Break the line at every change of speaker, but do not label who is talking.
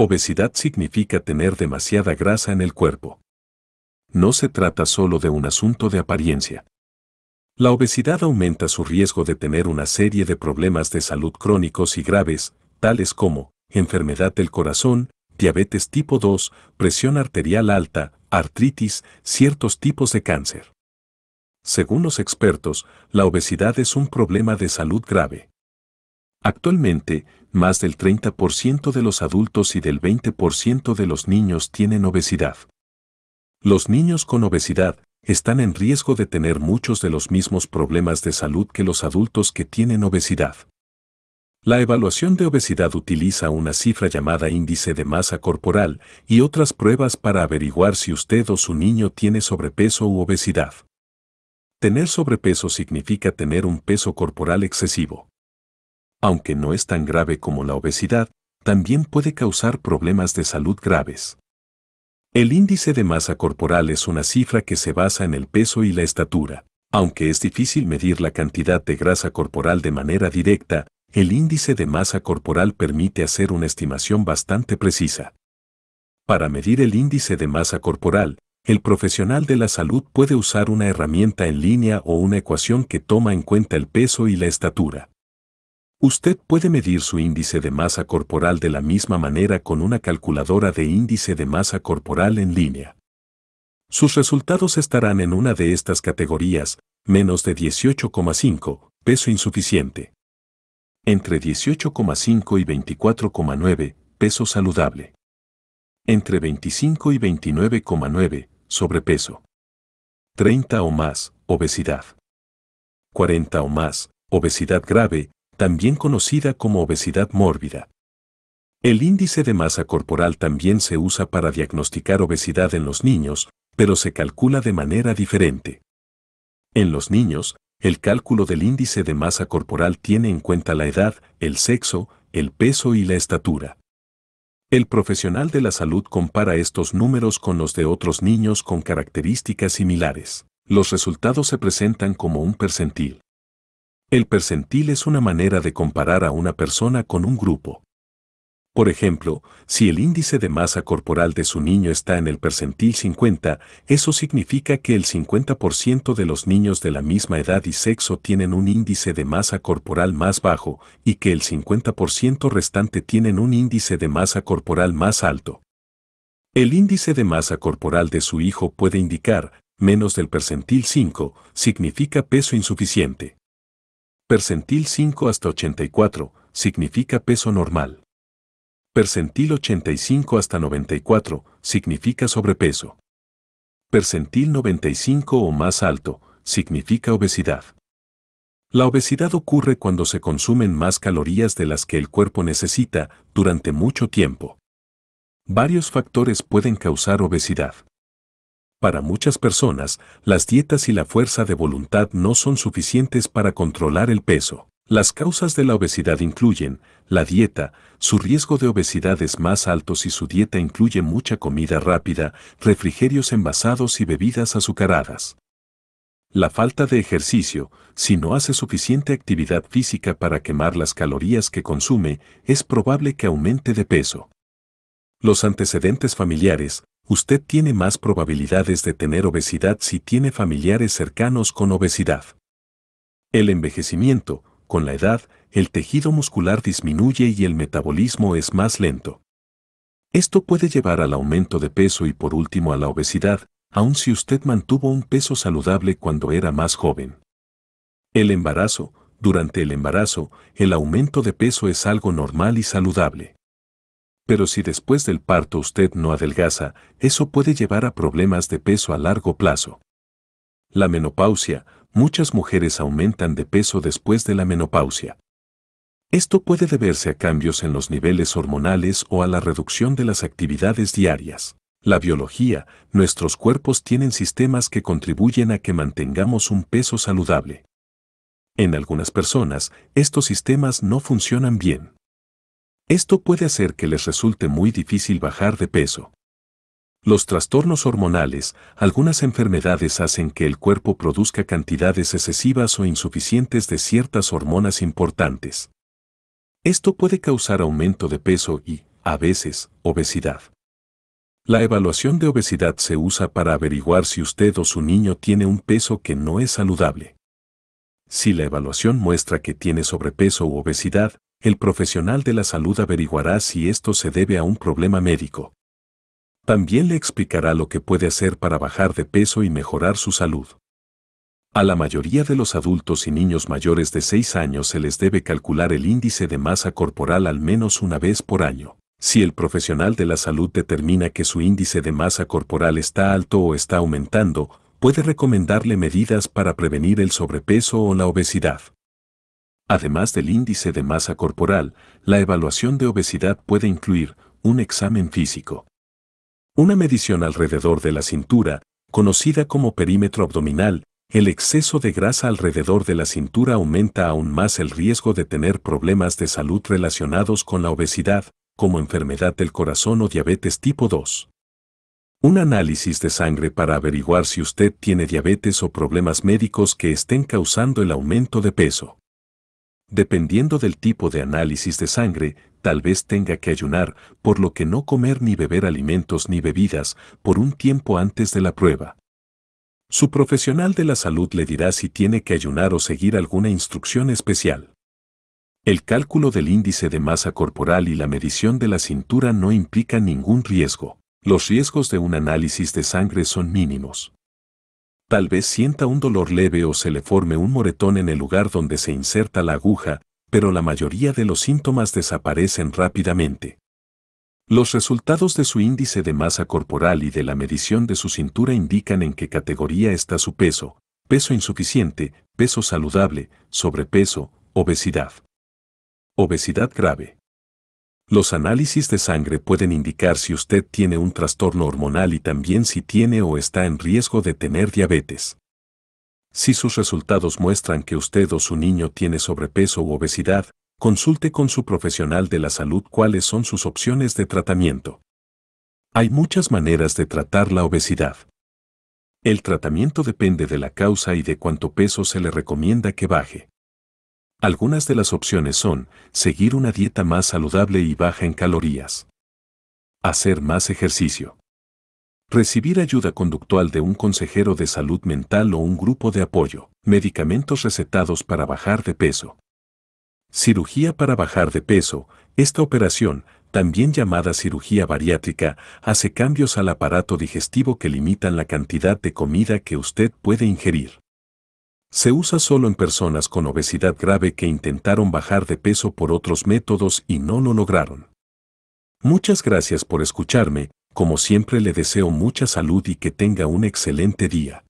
Obesidad significa tener demasiada grasa en el cuerpo. No se trata solo de un asunto de apariencia. La obesidad aumenta su riesgo de tener una serie de problemas de salud crónicos y graves, tales como enfermedad del corazón, diabetes tipo 2, presión arterial alta, artritis, ciertos tipos de cáncer. Según los expertos, la obesidad es un problema de salud grave. Actualmente, más del 30% de los adultos y del 20% de los niños tienen obesidad. Los niños con obesidad están en riesgo de tener muchos de los mismos problemas de salud que los adultos que tienen obesidad. La evaluación de obesidad utiliza una cifra llamada índice de masa corporal y otras pruebas para averiguar si usted o su niño tiene sobrepeso u obesidad. Tener sobrepeso significa tener un peso corporal excesivo aunque no es tan grave como la obesidad, también puede causar problemas de salud graves. El índice de masa corporal es una cifra que se basa en el peso y la estatura. Aunque es difícil medir la cantidad de grasa corporal de manera directa, el índice de masa corporal permite hacer una estimación bastante precisa. Para medir el índice de masa corporal, el profesional de la salud puede usar una herramienta en línea o una ecuación que toma en cuenta el peso y la estatura. Usted puede medir su índice de masa corporal de la misma manera con una calculadora de índice de masa corporal en línea. Sus resultados estarán en una de estas categorías, menos de 18,5, peso insuficiente. Entre 18,5 y 24,9, peso saludable. Entre 25 y 29,9, sobrepeso. 30 o más, obesidad. 40 o más, obesidad grave, también conocida como obesidad mórbida. El índice de masa corporal también se usa para diagnosticar obesidad en los niños, pero se calcula de manera diferente. En los niños, el cálculo del índice de masa corporal tiene en cuenta la edad, el sexo, el peso y la estatura. El profesional de la salud compara estos números con los de otros niños con características similares. Los resultados se presentan como un percentil. El percentil es una manera de comparar a una persona con un grupo. Por ejemplo, si el índice de masa corporal de su niño está en el percentil 50, eso significa que el 50% de los niños de la misma edad y sexo tienen un índice de masa corporal más bajo y que el 50% restante tienen un índice de masa corporal más alto. El índice de masa corporal de su hijo puede indicar, menos del percentil 5, significa peso insuficiente. Percentil 5 hasta 84 significa peso normal. Percentil 85 hasta 94 significa sobrepeso. Percentil 95 o más alto significa obesidad. La obesidad ocurre cuando se consumen más calorías de las que el cuerpo necesita durante mucho tiempo. Varios factores pueden causar obesidad. Para muchas personas, las dietas y la fuerza de voluntad no son suficientes para controlar el peso. Las causas de la obesidad incluyen la dieta, su riesgo de obesidad es más alto si su dieta incluye mucha comida rápida, refrigerios envasados y bebidas azucaradas. La falta de ejercicio, si no hace suficiente actividad física para quemar las calorías que consume, es probable que aumente de peso. Los antecedentes familiares, usted tiene más probabilidades de tener obesidad si tiene familiares cercanos con obesidad. El envejecimiento, con la edad, el tejido muscular disminuye y el metabolismo es más lento. Esto puede llevar al aumento de peso y por último a la obesidad, aun si usted mantuvo un peso saludable cuando era más joven. El embarazo, durante el embarazo, el aumento de peso es algo normal y saludable pero si después del parto usted no adelgaza, eso puede llevar a problemas de peso a largo plazo. La menopausia, muchas mujeres aumentan de peso después de la menopausia. Esto puede deberse a cambios en los niveles hormonales o a la reducción de las actividades diarias. La biología, nuestros cuerpos tienen sistemas que contribuyen a que mantengamos un peso saludable. En algunas personas, estos sistemas no funcionan bien. Esto puede hacer que les resulte muy difícil bajar de peso. Los trastornos hormonales, algunas enfermedades hacen que el cuerpo produzca cantidades excesivas o insuficientes de ciertas hormonas importantes. Esto puede causar aumento de peso y, a veces, obesidad. La evaluación de obesidad se usa para averiguar si usted o su niño tiene un peso que no es saludable. Si la evaluación muestra que tiene sobrepeso u obesidad, el profesional de la salud averiguará si esto se debe a un problema médico. También le explicará lo que puede hacer para bajar de peso y mejorar su salud. A la mayoría de los adultos y niños mayores de 6 años se les debe calcular el índice de masa corporal al menos una vez por año. Si el profesional de la salud determina que su índice de masa corporal está alto o está aumentando, puede recomendarle medidas para prevenir el sobrepeso o la obesidad. Además del índice de masa corporal, la evaluación de obesidad puede incluir un examen físico. Una medición alrededor de la cintura, conocida como perímetro abdominal, el exceso de grasa alrededor de la cintura aumenta aún más el riesgo de tener problemas de salud relacionados con la obesidad, como enfermedad del corazón o diabetes tipo 2. Un análisis de sangre para averiguar si usted tiene diabetes o problemas médicos que estén causando el aumento de peso. Dependiendo del tipo de análisis de sangre, tal vez tenga que ayunar, por lo que no comer ni beber alimentos ni bebidas por un tiempo antes de la prueba. Su profesional de la salud le dirá si tiene que ayunar o seguir alguna instrucción especial. El cálculo del índice de masa corporal y la medición de la cintura no implica ningún riesgo. Los riesgos de un análisis de sangre son mínimos. Tal vez sienta un dolor leve o se le forme un moretón en el lugar donde se inserta la aguja, pero la mayoría de los síntomas desaparecen rápidamente. Los resultados de su índice de masa corporal y de la medición de su cintura indican en qué categoría está su peso, peso insuficiente, peso saludable, sobrepeso, obesidad. Obesidad grave. Los análisis de sangre pueden indicar si usted tiene un trastorno hormonal y también si tiene o está en riesgo de tener diabetes. Si sus resultados muestran que usted o su niño tiene sobrepeso u obesidad, consulte con su profesional de la salud cuáles son sus opciones de tratamiento. Hay muchas maneras de tratar la obesidad. El tratamiento depende de la causa y de cuánto peso se le recomienda que baje. Algunas de las opciones son seguir una dieta más saludable y baja en calorías. Hacer más ejercicio. Recibir ayuda conductual de un consejero de salud mental o un grupo de apoyo. Medicamentos recetados para bajar de peso. Cirugía para bajar de peso. Esta operación, también llamada cirugía bariátrica, hace cambios al aparato digestivo que limitan la cantidad de comida que usted puede ingerir. Se usa solo en personas con obesidad grave que intentaron bajar de peso por otros métodos y no lo lograron. Muchas gracias por escucharme, como siempre le deseo mucha salud y que tenga un excelente día.